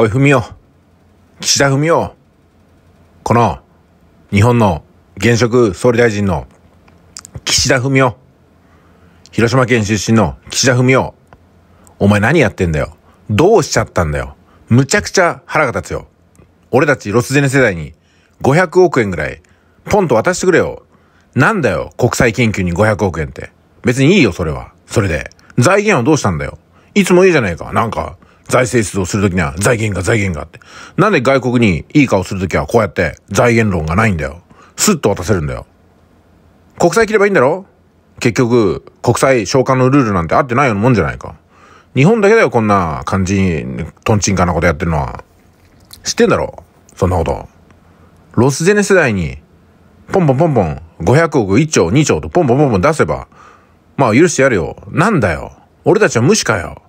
おい、み雄。岸田文雄。この、日本の現職総理大臣の岸田文雄。広島県出身の岸田文雄。お前何やってんだよ。どうしちゃったんだよ。むちゃくちゃ腹が立つよ。俺たちロスジェネ世代に500億円ぐらい、ポンと渡してくれよ。なんだよ、国際研究に500億円って。別にいいよ、それは。それで。財源はどうしたんだよ。いつもいいじゃねえか。なんか、財政出動するときには財源が財源がって。なんで外国にいい顔するときはこうやって財源論がないんだよ。スッと渡せるんだよ。国債切ればいいんだろ結局、国債償還のルールなんて合ってないようなもんじゃないか。日本だけだよ、こんな感じに、トンチンカなことやってるのは。知ってんだろそんなこと。ロスジェネ世代に、ポンポンポンポン、500億、1兆、2兆とポンポンポンポン出せば、まあ許してやるよ。なんだよ。俺たちは無視かよ。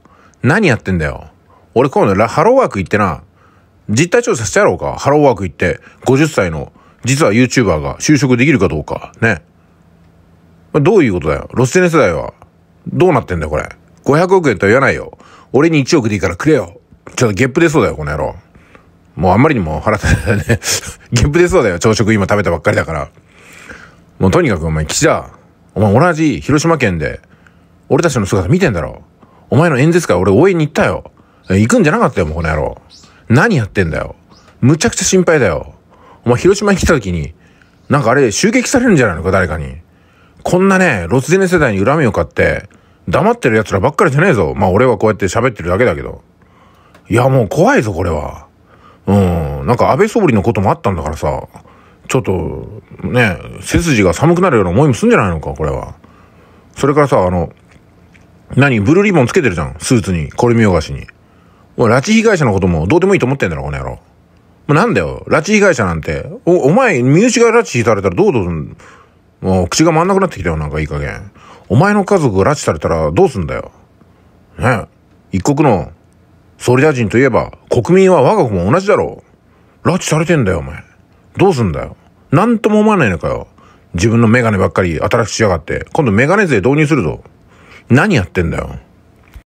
何やってんだよ。俺今度ハローワーク行ってな、実態調査してやろうか。ハローワーク行って、50歳の、実は YouTuber が就職できるかどうか。ね。どういうことだよ。ロステネ世代は。どうなってんだよ、これ。500億円とは言わないよ。俺に1億でいいからくれよ。ちょっとゲップ出そうだよ、この野郎。もうあんまりにも腹立たね。ゲップ出そうだよ、朝食今食べたばっかりだから。もうとにかくお前、岸田。お前同じ広島県で、俺たちの姿見てんだろ。お前の演説会俺応援に行ったよ。行くんじゃなかったよ、もうこの野郎。何やってんだよ。むちゃくちゃ心配だよ。お前広島に来た時に、なんかあれ襲撃されるんじゃないのか、誰かに。こんなね、ロツゼネ世代に恨みを買って、黙ってる奴らばっかりじゃねえぞ。まあ俺はこうやって喋ってるだけだけど。いや、もう怖いぞ、これは。うん。なんか安倍総理のこともあったんだからさ、ちょっと、ね、背筋が寒くなるような思いもすんじゃないのか、これは。それからさ、あの、何ブルーリボンつけてるじゃん。スーツに、これ見よがしに。も拉致被害者のこともどうでもいいと思ってんだろ、この野郎。もうなんだよ、拉致被害者なんて。お、お前、身内が拉致されたらどうどうすんもう口が回んなくなってきたよ、なんかいい加減。お前の家族が拉致されたらどうすんだよ。ね一国の総理大臣といえば、国民は我が国も同じだろう。拉致されてんだよ、お前。どうすんだよ。なんとも思わないのかよ。自分のメガネばっかり新しくしやがって。今度メガネ税導入するぞ。何やってんだよ。